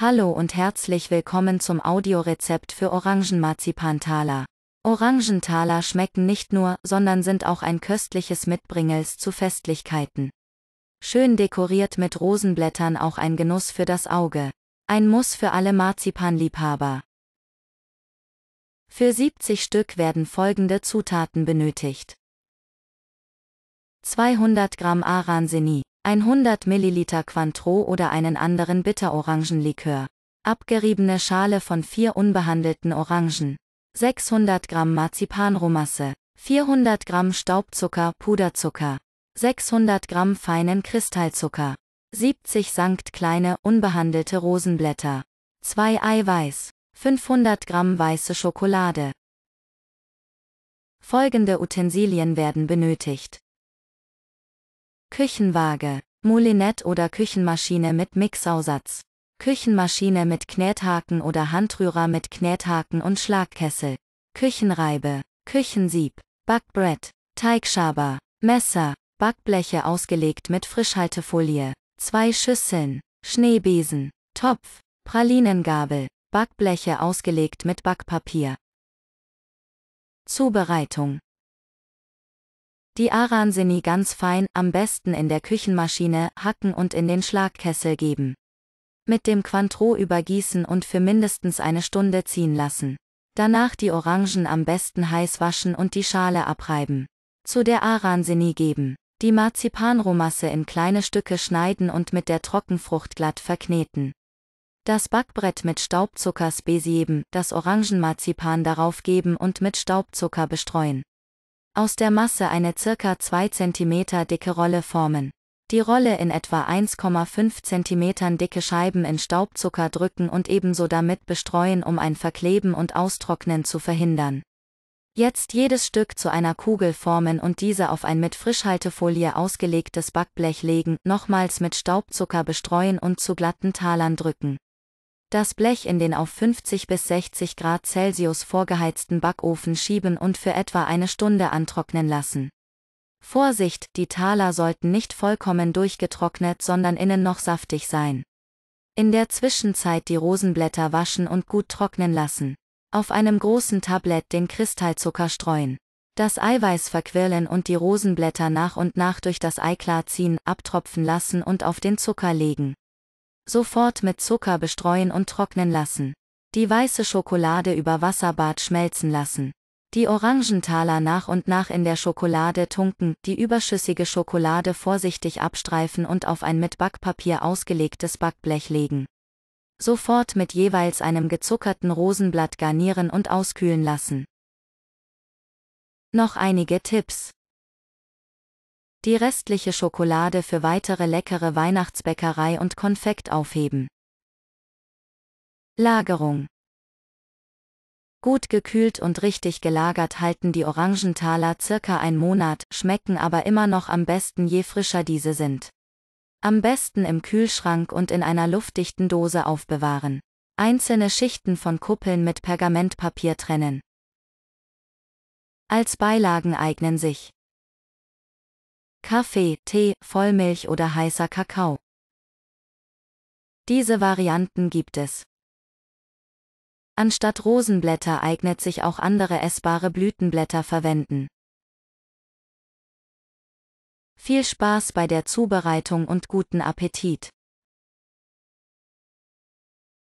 Hallo und herzlich willkommen zum Audiorezept für Orangenmarzipantala. Orangentaler schmecken nicht nur, sondern sind auch ein köstliches Mitbringels zu Festlichkeiten. Schön dekoriert mit Rosenblättern auch ein Genuss für das Auge. Ein Muss für alle Marzipanliebhaber. Für 70 Stück werden folgende Zutaten benötigt. 200 Gramm Aransini, 100 ml Quantro oder einen anderen Bitterorangenlikör. Abgeriebene Schale von vier unbehandelten Orangen. 600 Gramm Marzipanromasse. 400 Gramm Staubzucker, Puderzucker. 600 Gramm feinen Kristallzucker. 70 Sankt kleine, unbehandelte Rosenblätter. 2 Eiweiß. 500 Gramm weiße Schokolade. Folgende Utensilien werden benötigt. Küchenwaage, Moulinette oder Küchenmaschine mit Mixausatz. Küchenmaschine mit Knethaken oder Handrührer mit Knethaken und Schlagkessel. Küchenreibe, Küchensieb, Backbrett, Teigschaber, Messer, Backbleche ausgelegt mit Frischhaltefolie, zwei Schüsseln, Schneebesen, Topf, Pralinengabel, Backbleche ausgelegt mit Backpapier. Zubereitung die Aransini ganz fein, am besten in der Küchenmaschine, hacken und in den Schlagkessel geben. Mit dem Quantro übergießen und für mindestens eine Stunde ziehen lassen. Danach die Orangen am besten heiß waschen und die Schale abreiben. Zu der Aransini geben. Die Marzipanromasse in kleine Stücke schneiden und mit der Trockenfrucht glatt verkneten. Das Backbrett mit Staubzucker spesieben, das Orangenmarzipan darauf geben und mit Staubzucker bestreuen. Aus der Masse eine circa 2 cm dicke Rolle formen. Die Rolle in etwa 1,5 cm dicke Scheiben in Staubzucker drücken und ebenso damit bestreuen, um ein Verkleben und Austrocknen zu verhindern. Jetzt jedes Stück zu einer Kugel formen und diese auf ein mit Frischhaltefolie ausgelegtes Backblech legen, nochmals mit Staubzucker bestreuen und zu glatten Talern drücken. Das Blech in den auf 50 bis 60 Grad Celsius vorgeheizten Backofen schieben und für etwa eine Stunde antrocknen lassen. Vorsicht, die Taler sollten nicht vollkommen durchgetrocknet, sondern innen noch saftig sein. In der Zwischenzeit die Rosenblätter waschen und gut trocknen lassen. Auf einem großen Tablett den Kristallzucker streuen. Das Eiweiß verquirlen und die Rosenblätter nach und nach durch das Eiklar ziehen, abtropfen lassen und auf den Zucker legen. Sofort mit Zucker bestreuen und trocknen lassen. Die weiße Schokolade über Wasserbad schmelzen lassen. Die Orangentaler nach und nach in der Schokolade tunken, die überschüssige Schokolade vorsichtig abstreifen und auf ein mit Backpapier ausgelegtes Backblech legen. Sofort mit jeweils einem gezuckerten Rosenblatt garnieren und auskühlen lassen. Noch einige Tipps die restliche Schokolade für weitere leckere Weihnachtsbäckerei und Konfekt aufheben. Lagerung Gut gekühlt und richtig gelagert halten die Orangentaler circa ein Monat, schmecken aber immer noch am besten je frischer diese sind. Am besten im Kühlschrank und in einer luftdichten Dose aufbewahren. Einzelne Schichten von Kuppeln mit Pergamentpapier trennen. Als Beilagen eignen sich Kaffee, Tee, Vollmilch oder heißer Kakao. Diese Varianten gibt es. Anstatt Rosenblätter eignet sich auch andere essbare Blütenblätter verwenden. Viel Spaß bei der Zubereitung und guten Appetit!